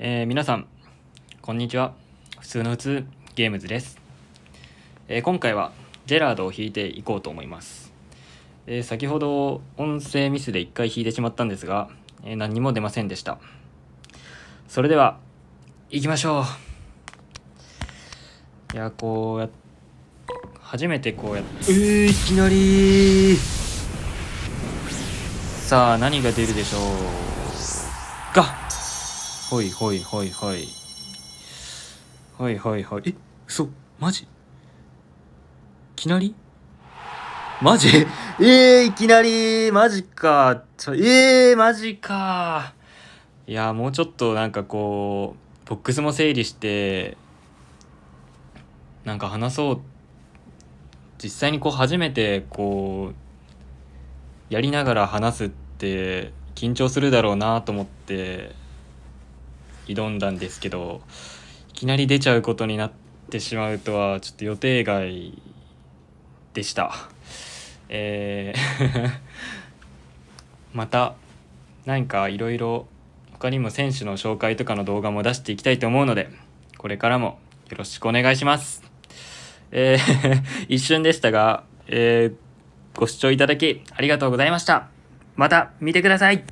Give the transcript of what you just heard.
えー、皆さん、こんにちは。普通の普通、ゲームズです。えー、今回は、ジェラードを弾いていこうと思います。えー、先ほど、音声ミスで1回弾いてしまったんですが、え何にも出ませんでした。それでは、行きましょう。いや、こうや初めてこうやって、えー、いきなりさあ、何が出るでしょうか。ほいほいほいほい。ほいほいほい。え、うマジいきなりマジええー、いきなりマジか。ええー、マジか。いや、もうちょっとなんかこう、ボックスも整理して、なんか話そう。実際にこう初めてこう、やりながら話すって緊張するだろうなと思って、挑んだんですけどいきなり出ちゃうことになってしまうとはちょっと予定外でした。えー また何かいろいろ他にも選手の紹介とかの動画も出していきたいと思うのでこれからもよろしくお願いします。えー 一瞬でしたが、えー、ご視聴いただきありがとうございました。また見てください